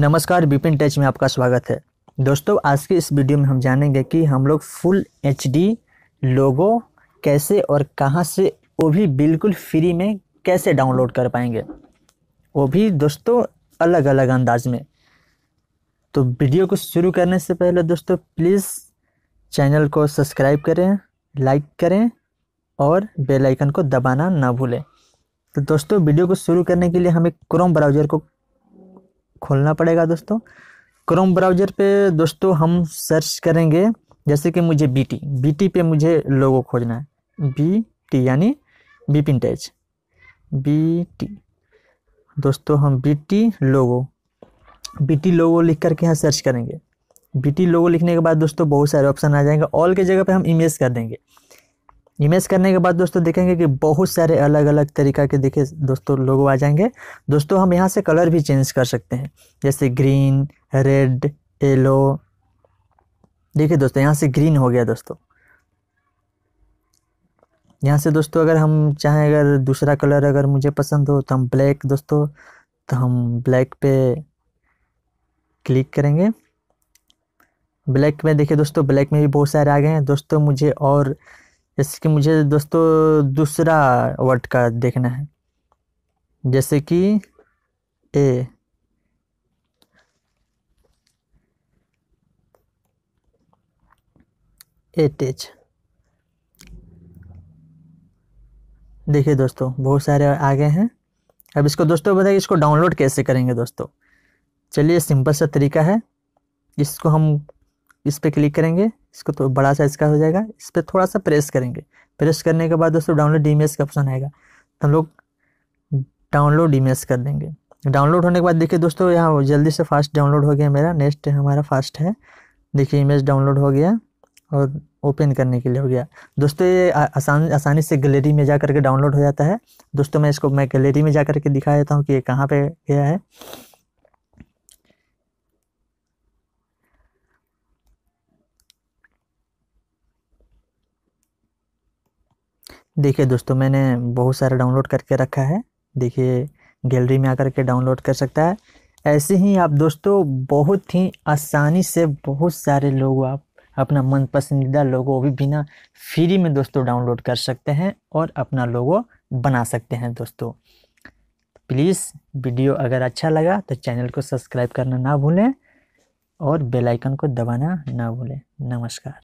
नमस्कार बिपिन टच में आपका स्वागत है दोस्तों आज के इस वीडियो में हम जानेंगे कि हम लोग फुल एच डी लोगो कैसे और कहाँ से वो भी बिल्कुल फ्री में कैसे डाउनलोड कर पाएंगे वो भी दोस्तों अलग अलग अंदाज में तो वीडियो को शुरू करने से पहले दोस्तों प्लीज़ चैनल को सब्सक्राइब करें लाइक करें और बेल आइकन को दबाना ना भूलें तो दोस्तों वीडियो को शुरू करने के लिए हमें क्रोम ब्राउज़र को खोलना पड़ेगा दोस्तों क्रोम ब्राउज़र पे दोस्तों हम सर्च करेंगे जैसे कि मुझे बी टी बी टी पे मुझे लोगो खोजना है बी टी यानी पिन टैच बी टी दोस्तों हम B T logo B T logo लिख करके यहाँ सर्च करेंगे बी टी लोगो लिखने के बाद दोस्तों बहुत सारे ऑप्शन आ जाएंगे ऑल के जगह पे हम इमेज कर देंगे इमेज करने के बाद दोस्तों देखेंगे कि बहुत सारे अलग अलग तरीका के देखे दोस्तों लोगो आ जाएंगे दोस्तों हम यहाँ से कलर भी चेंज कर सकते हैं जैसे ग्रीन रेड येलो देखिए दोस्तों यहाँ से ग्रीन हो गया दोस्तों यहाँ से दोस्तों अगर हम चाहें अगर दूसरा कलर अगर मुझे पसंद हो तो हम ब्लैक दोस्तों तो हम ब्लैक पे क्लिक करेंगे ब्लैक में देखिए दोस्तों ब्लैक में भी बहुत सारे आ गए हैं दोस्तों मुझे और जैसे कि मुझे दोस्तों दूसरा वर्ड का देखना है जैसे कि ए एटेज देखिए दोस्तों बहुत सारे आ गए हैं अब इसको दोस्तों बताइए इसको डाउनलोड कैसे करेंगे दोस्तों चलिए सिंपल सा तरीका है इसको हम इस पर क्लिक करेंगे इसको तो बड़ा साइज का हो जाएगा इस पर थोड़ा सा प्रेस करेंगे प्रेस करने के बाद दोस्तों डाउनलोड डी का ऑप्शन आएगा तो हम लोग डाउनलोड डी कर देंगे डाउनलोड होने के बाद देखिए दोस्तों यहाँ जल्दी से फास्ट डाउनलोड हो गया मेरा नेक्स्ट हमारा फास्ट है देखिए इमेज डाउनलोड हो गया और ओपन करने के लिए हो गया दोस्तों ये आसान आसानी से गैलरी में जा करके डाउनलोड हो जाता है दोस्तों मैं इसको मैं गैलरी में जा करके दिखा देता हूँ कि ये कहाँ पे गया है देखिए दोस्तों मैंने बहुत सारा डाउनलोड करके रखा है देखिए गैलरी में आकर के डाउनलोड कर सकता है ऐसे ही आप दोस्तों बहुत ही आसानी से बहुत सारे लोग आप अपना मन पसंदीदा लोगो भी बिना फ्री में दोस्तों डाउनलोड कर सकते हैं और अपना लोगो बना सकते हैं दोस्तों प्लीज़ वीडियो अगर अच्छा लगा तो चैनल को सब्सक्राइब करना ना भूलें और बेल आइकन को दबाना ना भूलें नमस्कार